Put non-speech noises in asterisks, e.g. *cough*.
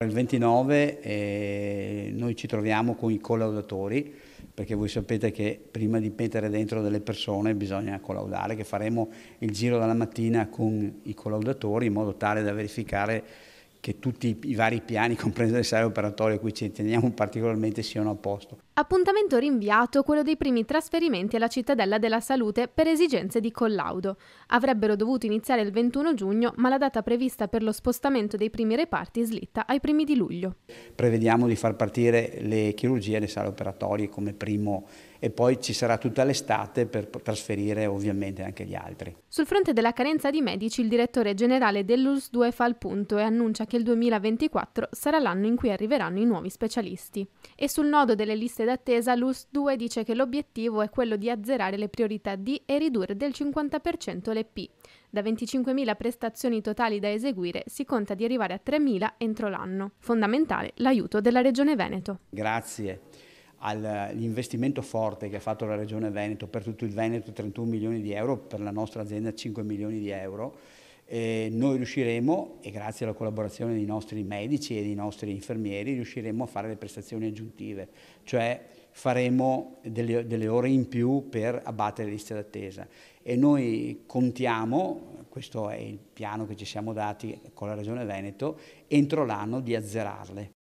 Il 29 eh, noi ci troviamo con i collaudatori perché voi sapete che prima di mettere dentro delle persone bisogna collaudare, che faremo il giro dalla mattina con i collaudatori in modo tale da verificare che tutti i vari piani, *laughs* comprese il sale operatorio a cui ci teniamo particolarmente, siano a posto. Appuntamento rinviato quello dei primi trasferimenti alla Cittadella della Salute per esigenze di collaudo. Avrebbero dovuto iniziare il 21 giugno, ma la data prevista per lo spostamento dei primi reparti slitta ai primi di luglio. Prevediamo di far partire le chirurgie, le sale operatorie come primo e poi ci sarà tutta l'estate per trasferire ovviamente anche gli altri. Sul fronte della carenza di medici, il direttore generale dell'US2 fa il punto e annuncia che il 2024 sarà l'anno in cui arriveranno i nuovi specialisti. E sul nodo delle liste d'attesa, l'US2 dice che l'obiettivo è quello di azzerare le priorità D e ridurre del 50% le P. Da 25.000 prestazioni totali da eseguire si conta di arrivare a 3.000 entro l'anno. Fondamentale l'aiuto della Regione Veneto. Grazie all'investimento forte che ha fatto la Regione Veneto per tutto il Veneto 31 milioni di euro, per la nostra azienda 5 milioni di euro eh, noi riusciremo, e grazie alla collaborazione dei nostri medici e dei nostri infermieri, riusciremo a fare le prestazioni aggiuntive, cioè faremo delle, delle ore in più per abbattere le liste d'attesa. E noi contiamo, questo è il piano che ci siamo dati con la Regione Veneto, entro l'anno di azzerarle.